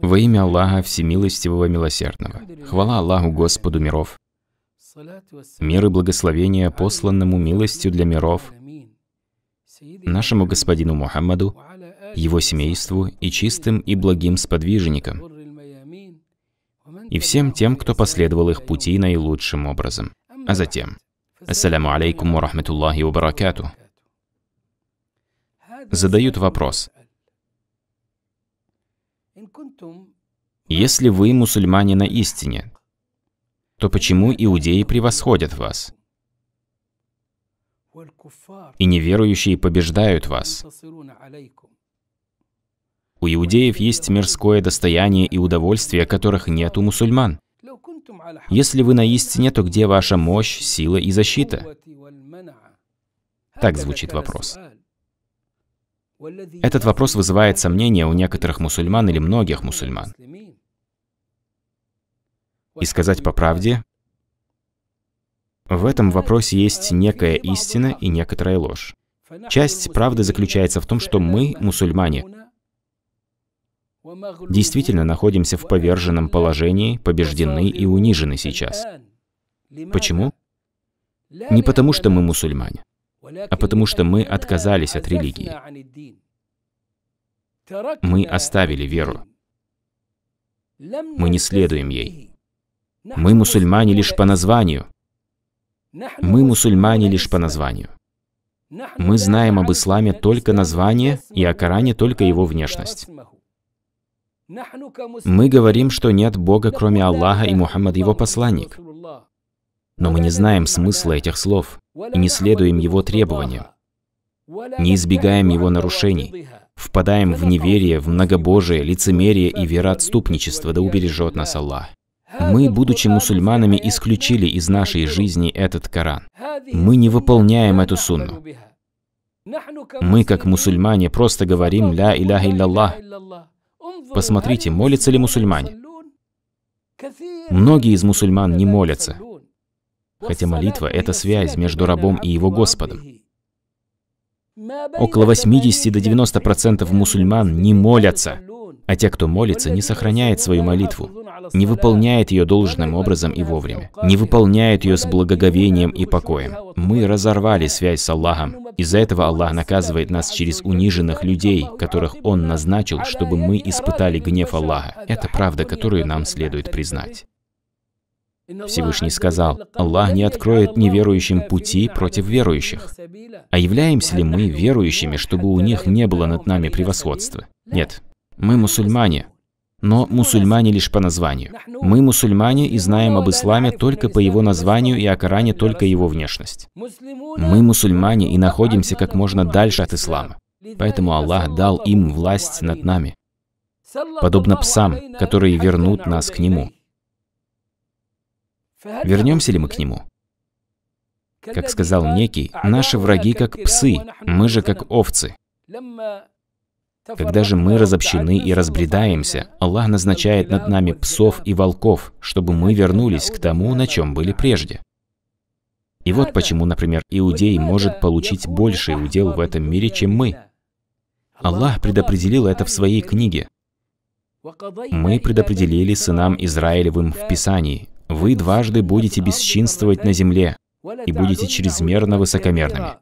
Во имя Аллаха Всемилостивого Милосердного. Хвала Аллаху Господу миров. Мир и благословение посланному милостью для миров, нашему господину Мухаммаду, его семейству и чистым и благим сподвижникам, и всем тем, кто последовал их пути наилучшим образом. А затем, ассаляму алейкум ва рахматуллахи ва баракату. Задают вопрос – если вы мусульмане на истине, то почему иудеи превосходят вас? И неверующие побеждают вас. У иудеев есть мирское достояние и удовольствие, которых нет у мусульман. Если вы на истине, то где ваша мощь, сила и защита? Так звучит вопрос. Этот вопрос вызывает сомнения у некоторых мусульман или многих мусульман. И сказать по правде, в этом вопросе есть некая истина и некоторая ложь. Часть правды заключается в том, что мы, мусульмане, действительно находимся в поверженном положении, побеждены и унижены сейчас. Почему? Не потому, что мы мусульмане а потому что мы отказались от религии. Мы оставили веру. Мы не следуем ей. Мы мусульмане лишь по названию. Мы мусульмане лишь по названию. Мы знаем об исламе только название и о Коране только его внешность. Мы говорим, что нет Бога, кроме Аллаха и Мухаммад его посланник. Но мы не знаем смысла этих слов и не следуем его требованиям, не избегаем его нарушений, впадаем в неверие, в многобожие, лицемерие и вероотступничество, да убережет нас Аллах. Мы, будучи мусульманами, исключили из нашей жизни этот Коран. Мы не выполняем эту сунну. Мы, как мусульмане, просто говорим «Ля иляха илляллах». Посмотрите, молятся ли мусульмане? Многие из мусульман не молятся. Хотя молитва – это связь между рабом и его Господом. Около 80 до 90% мусульман не молятся, а те, кто молится, не сохраняет свою молитву, не выполняет ее должным образом и вовремя, не выполняет ее с благоговением и покоем. Мы разорвали связь с Аллахом. Из-за этого Аллах наказывает нас через униженных людей, которых Он назначил, чтобы мы испытали гнев Аллаха. Это правда, которую нам следует признать. Всевышний сказал, «Аллах не откроет неверующим пути против верующих». А являемся ли мы верующими, чтобы у них не было над нами превосходства? Нет. Мы мусульмане, но мусульмане лишь по названию. Мы мусульмане и знаем об исламе только по его названию и о Коране только его внешность. Мы мусульмане и находимся как можно дальше от ислама. Поэтому Аллах дал им власть над нами, подобно псам, которые вернут нас к нему. Вернемся ли мы к нему? Как сказал некий, наши враги как псы, мы же как овцы. Когда же мы разобщены и разбредаемся, Аллах назначает над нами псов и волков, чтобы мы вернулись к тому, на чем были прежде. И вот почему, например, иудей может получить больший удел в этом мире, чем мы. Аллах предопределил это в своей книге. Мы предопределили сынам Израилевым в Писании, вы дважды будете бесчинствовать на земле и будете чрезмерно высокомерными.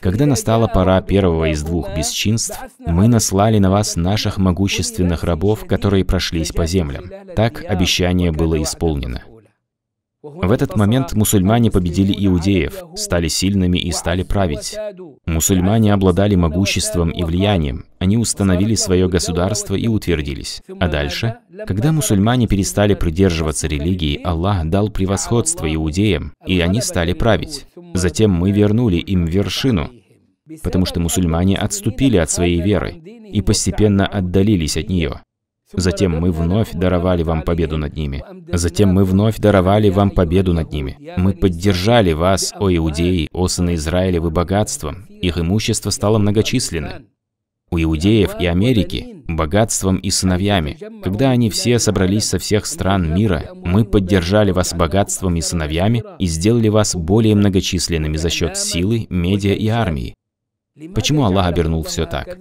Когда настала пора первого из двух бесчинств, мы наслали на вас наших могущественных рабов, которые прошлись по землям. Так обещание было исполнено. В этот момент мусульмане победили иудеев, стали сильными и стали править. Мусульмане обладали могуществом и влиянием, они установили свое государство и утвердились. А дальше, когда мусульмане перестали придерживаться религии, Аллах дал превосходство иудеям, и они стали править. Затем мы вернули им вершину, потому что мусульмане отступили от своей веры и постепенно отдалились от нее. Затем мы вновь даровали вам победу над ними. Затем мы вновь даровали вам победу над ними. Мы поддержали вас, о иудеи, о сыны Израилевы, богатством. Их имущество стало многочисленным. У иудеев и Америки, богатством и сыновьями. Когда они все собрались со всех стран мира, мы поддержали вас богатством и сыновьями и сделали вас более многочисленными за счет силы, медиа и армии. Почему Аллах обернул все так?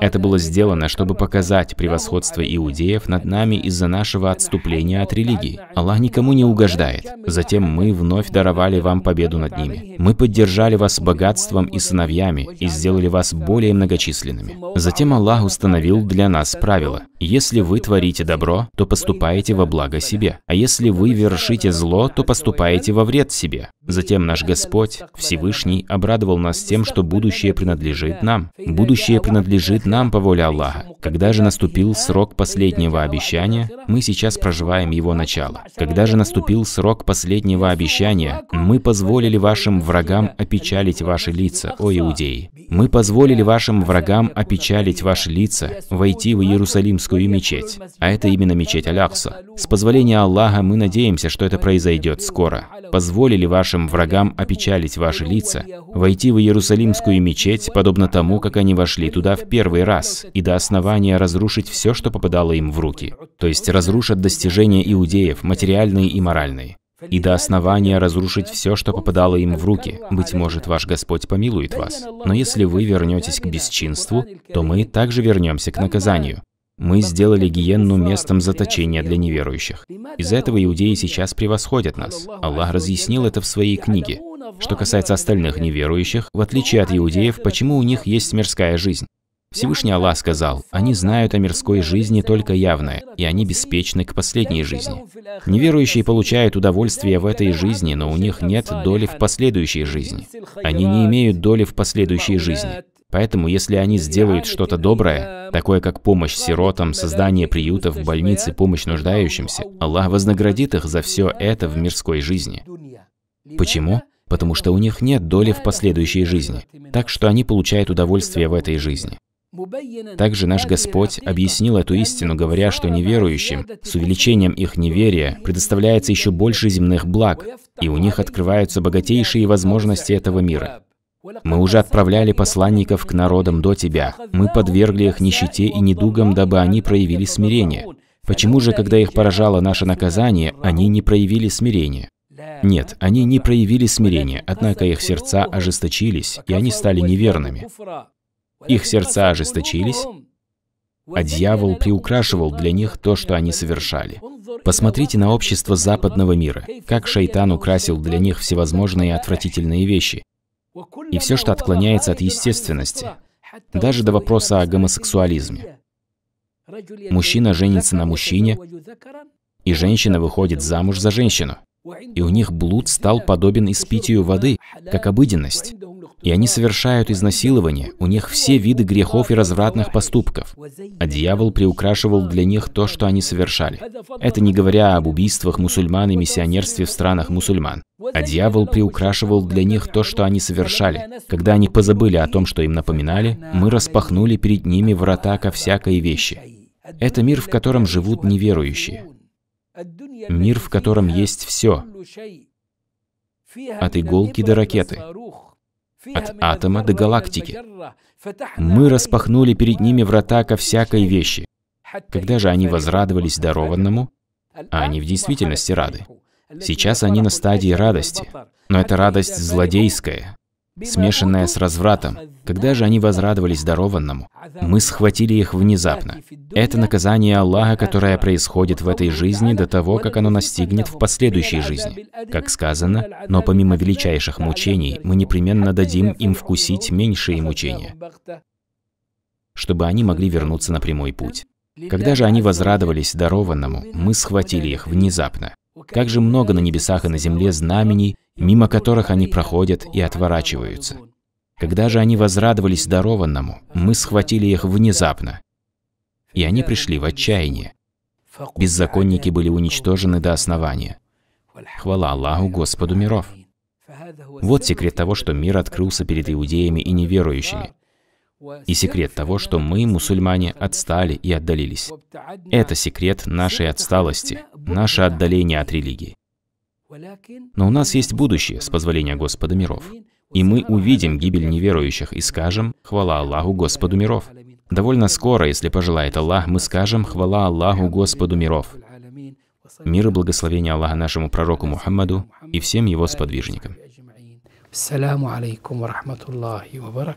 Это было сделано, чтобы показать превосходство иудеев над нами из-за нашего отступления от религии. Аллах никому не угождает. Затем мы вновь даровали вам победу над ними. Мы поддержали вас богатством и сыновьями и сделали вас более многочисленными. Затем Аллах установил для нас правило. Если вы творите добро, то поступаете во благо себе. А если вы вершите зло, то поступаете во вред себе. Затем наш Господь, Всевышний, обрадовал нас тем, что будущее принадлежит нам. Будущее принадлежит принадлежит нам по воле Аллаха. Когда же наступил срок последнего обещания, мы сейчас проживаем его начало. Когда же наступил срок последнего обещания, мы позволили вашим врагам опечалить ваши лица, о иудеи. Мы позволили вашим врагам опечалить ваши лица, войти в Иерусалимскую мечеть. А это именно мечеть Алякса. С позволения Аллаха мы надеемся, что это произойдет скоро. Позволили вашим врагам опечалить ваши лица, войти в Иерусалимскую мечеть, подобно тому, как они вошли туда в первый раз и до основания разрушить все, что попадало им в руки. То есть разрушат достижения иудеев, материальные и моральные. И до основания разрушить все, что попадало им в руки. Быть может, ваш Господь помилует вас. Но если вы вернетесь к бесчинству, то мы также вернемся к наказанию. Мы сделали гиенну местом заточения для неверующих. Из-за этого иудеи сейчас превосходят нас. Аллах разъяснил это в своей книге. Что касается остальных неверующих, в отличие от иудеев, почему у них есть мирская жизнь? Всевышний Аллах сказал, они знают о мирской жизни только явное, и они беспечны к последней жизни. Неверующие получают удовольствие в этой жизни, но у них нет доли в последующей жизни. Они не имеют доли в последующей жизни. Поэтому, если они сделают что-то доброе, такое как помощь сиротам, создание приютов, больницы, помощь нуждающимся, Аллах вознаградит их за все это в мирской жизни. Почему? Потому что у них нет доли в последующей жизни, так что они получают удовольствие в этой жизни. Также наш Господь объяснил эту истину, говоря, что неверующим с увеличением их неверия предоставляется еще больше земных благ, и у них открываются богатейшие возможности этого мира. Мы уже отправляли посланников к народам до тебя. Мы подвергли их нищете и недугам, дабы они проявили смирение. Почему же, когда их поражало наше наказание, они не проявили смирения? Нет, они не проявили смирения, однако их сердца ожесточились, и они стали неверными. Их сердца ожесточились, а дьявол приукрашивал для них то, что они совершали. Посмотрите на общество западного мира, как шайтан украсил для них всевозможные отвратительные вещи. И все, что отклоняется от естественности, даже до вопроса о гомосексуализме. Мужчина женится на мужчине, и женщина выходит замуж за женщину и у них блуд стал подобен испитию воды, как обыденность. И они совершают изнасилования, у них все виды грехов и развратных поступков. А дьявол приукрашивал для них то, что они совершали. Это не говоря об убийствах мусульман и миссионерстве в странах мусульман. А дьявол приукрашивал для них то, что они совершали. Когда они позабыли о том, что им напоминали, мы распахнули перед ними врата ко всякой вещи. Это мир, в котором живут неверующие. Мир, в котором есть все. От иголки до ракеты. От атома до галактики. Мы распахнули перед ними врата ко всякой вещи. Когда же они возрадовались дарованному, а они в действительности рады. Сейчас они на стадии радости, но это радость злодейская, смешанное с развратом. Когда же они возрадовались дарованному, мы схватили их внезапно. Это наказание Аллаха, которое происходит в этой жизни до того, как оно настигнет в последующей жизни. Как сказано, но помимо величайших мучений, мы непременно дадим им вкусить меньшие мучения, чтобы они могли вернуться на прямой путь. Когда же они возрадовались дарованному, мы схватили их внезапно. Как же много на небесах и на земле знамений, мимо которых они проходят и отворачиваются. Когда же они возрадовались дарованному, мы схватили их внезапно, и они пришли в отчаяние. Беззаконники были уничтожены до основания. Хвала Аллаху, Господу миров. Вот секрет того, что мир открылся перед иудеями и неверующими. И секрет того, что мы, мусульмане, отстали и отдалились. Это секрет нашей отсталости, наше отдаление от религии. Но у нас есть будущее, с позволения Господа миров. И мы увидим гибель неверующих и скажем «Хвала Аллаху Господу миров». Довольно скоро, если пожелает Аллах, мы скажем «Хвала Аллаху Господу миров». Мир и благословение Аллаха нашему пророку Мухаммаду и всем его сподвижникам. Ассаламу алейкум ва рахматуллахи ва